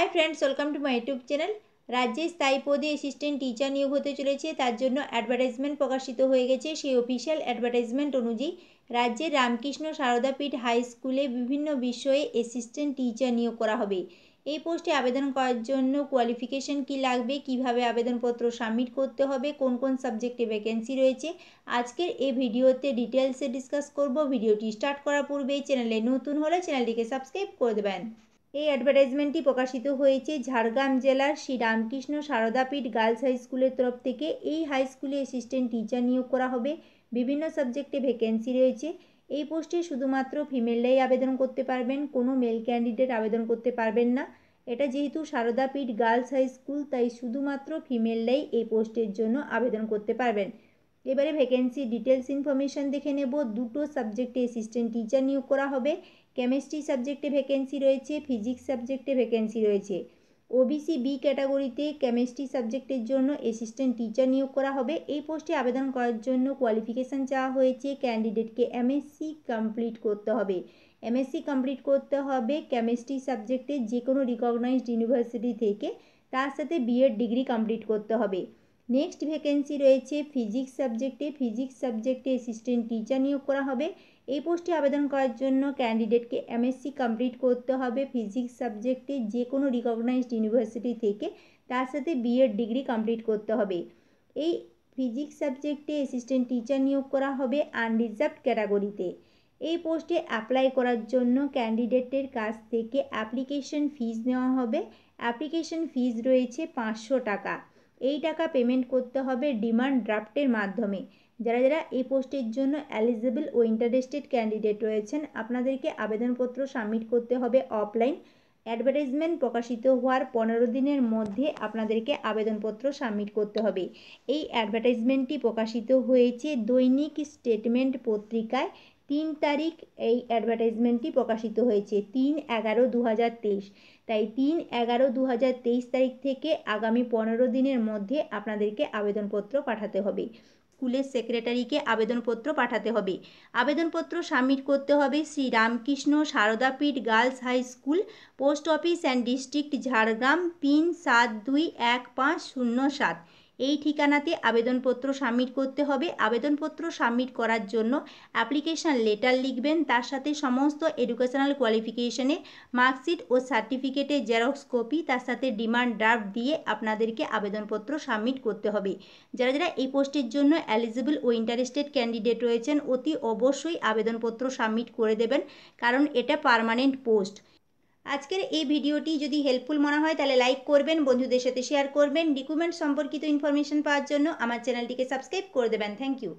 high friends welcome to my YouTube channel রাজ্যে স্থায়ী পদে অ্যাসিস্ট্যান্ট টিচার নিয়োগ হতে চলেছে তার জন্য অ্যাডভার্টাইজমেন্ট প্রকাশিত হয়ে গেছে সেই অফিসিয়াল অ্যাডভার্টাইজমেন্ট অনুযায়ী রাজ্যের রামকৃষ্ণ সারদাপীঠ হাই স্কুলে বিভিন্ন বিষয়ে অ্যাসিস্ট্যান্ট টিচার নিয়োগ করা হবে এই পোস্টে আবেদন করার জন্য কোয়ালিফিকেশন কি লাগবে কিভাবে আবেদনপত্র সাবমিট করতে হবে কোন কোন সাবজেক্টে ভ্যাকেন্সি রয়েছে আজকের এই ভিডিওতে ডিটেলসে ডিসকাস করব ভিডিওটি স্টার্ট করার পূর্বে চ্যানেলে নতুন হলে চ্যানেলটিকে সাবস্ক্রাইব করে দেবেন এই অ্যাডভার্টাইজমেন্টটি প্রকাশিত হয়েছে ঝাড়গ্রাম জেলার শ্রী রামকৃষ্ণ সারদাপীঠ গার্লস হাই স্কুলের তরফ থেকে এই হাই স্কুলে অ্যাসিস্ট্যান্ট টিচার নিয়োগ করা হবে বিভিন্ন সাবজেক্টে ভ্যাকেন্সি রয়েছে এই পোস্টে শুধুমাত্র ফিমেলরাই আবেদন করতে পারবেন কোনো মেল ক্যান্ডিডেট আবেদন করতে পারবেন না এটা যেহেতু সারদাপীঠ গার্লস হাই স্কুল তাই শুধুমাত্র ফিমেলরাই এই পোস্টের জন্য আবেদন করতে পারবেন এবারে ভ্যাকেন্সি ডিটেলস ইনফরমেশান দেখে নেব দুটো সাবজেক্টে অ্যাসিস্ট্যান্ট টিচার নিয়োগ করা হবে কেমিস্ট্রি সাবজেক্টে ভ্যাকেন্সি রয়েছে ফিজিক্স সাবজেক্টে ভ্যাকেন্সি রয়েছে ওবিসি বি ক্যাটাগরিতে কেমিস্ট্রি সাবজেক্টের জন্য অ্যাসিস্ট্যান্ট টিচার নিয়োগ করা হবে এই পোস্টে আবেদন করার জন্য কোয়ালিফিকেশান চাওয়া হয়েছে ক্যান্ডিডেটকে এমএসসি কমপ্লিট করতে হবে এমএসসি কমপ্লিট করতে হবে কেমিস্ট্রি সাবজেক্টে যে কোনো রিকগনাইজড ইউনিভার্সিটি থেকে তার সাথে বিএড ডিগ্রি কমপ্লিট করতে হবে নেক্সট ভ্যাকেন্সি রয়েছে ফিজিক্স সাবজেক্টে ফিজিক্স সাবজেক্টে অ্যাসিস্ট্যান্ট টিচার নিয়োগ করা হবে এই পোস্টে আবেদন করার জন্য ক্যান্ডিডেটকে এমএসসি কমপ্লিট করতে হবে ফিজিক্স সাবজেক্টে যে কোনো রিকগনাইজড ইউনিভার্সিটি থেকে তার সাথে বিএড ডিগ্রি কমপ্লিট করতে হবে এই ফিজিক্স সাবজেক্টে অ্যাসিস্ট্যান্ট টিচার নিয়োগ করা হবে আনরিজার্ভ ক্যাটাগরিতে এই পোস্টে অ্যাপ্লাই করার জন্য ক্যান্ডিডেটের কাছ থেকে অ্যাপ্লিকেশন ফিজ নেওয়া হবে অ্যাপ্লিকেশন ফিজ রয়েছে পাঁচশো টাকা এই টাকা পেমেন্ট করতে হবে ডিমান্ড ড্রাফটের মাধ্যমে যারা যারা এই পোস্টের জন্য এলিজিবল ও ইন্টারেস্টেড ক্যান্ডিডেট রয়েছেন আপনাদেরকে আবেদনপত্র সাবমিট করতে হবে অফলাইন অ্যাডভার্টাইজমেন্ট প্রকাশিত হওয়ার পনেরো দিনের মধ্যে আপনাদেরকে আবেদনপত্র সাবমিট করতে হবে এই অ্যাডভার্টাইজমেন্টটি প্রকাশিত হয়েছে দৈনিক স্টেটমেন্ট পত্রিকায় তিন তারিখ এই অ্যাডভার্টাইজমেন্টটি প্রকাশিত হয়েছে তিন এগারো দু তাই তিন এগারো দু তারিখ থেকে আগামী পনেরো দিনের মধ্যে আপনাদেরকে আবেদনপত্র পাঠাতে হবে স্কুলের সেক্রেটারিকে আবেদনপত্র পাঠাতে হবে আবেদনপত্র সাবমিট করতে হবে Shri Ramakrishna Saradapith girls high school post office and district Jhargram pin সাত দুই এক পাঁচ শূন্য সাত এই ঠিকানাতে আবেদনপত্র সাবমিট করতে হবে আবেদনপত্র সাবমিট করার জন্য অ্যাপ্লিকেশান লেটার লিখবেন তার সাথে সমস্ত এডুকেশনাল কোয়ালিফিকেশনে মার্কশিট ও সার্টিফিকেটের জেরক্স কপি তার সাথে ডিমান্ড ড্রাফট দিয়ে আপনাদেরকে আবেদনপত্র সাবমিট করতে হবে যারা যারা এই পোস্টের জন্য অ্যালিজিবল ও ইন্টারেস্টেড ক্যান্ডিডেট রয়েছেন অতি অবশ্যই আবেদনপত্র সাবমিট করে দেবেন কারণ এটা পারমানেন্ট পোস্ট আজকের এই ভিডিওটি যদি হেল্পফুল মনে হয় তাহলে লাইক করবেন বন্ধুদের সাথে শেয়ার করবেন ডকুমেন্ট সম্পর্কিত ইনফরমেশন পাওয়ার জন্য আমার চ্যানেলটিকে সাবস্ক্রাইব করে দেবেন থ্যাংক ইউ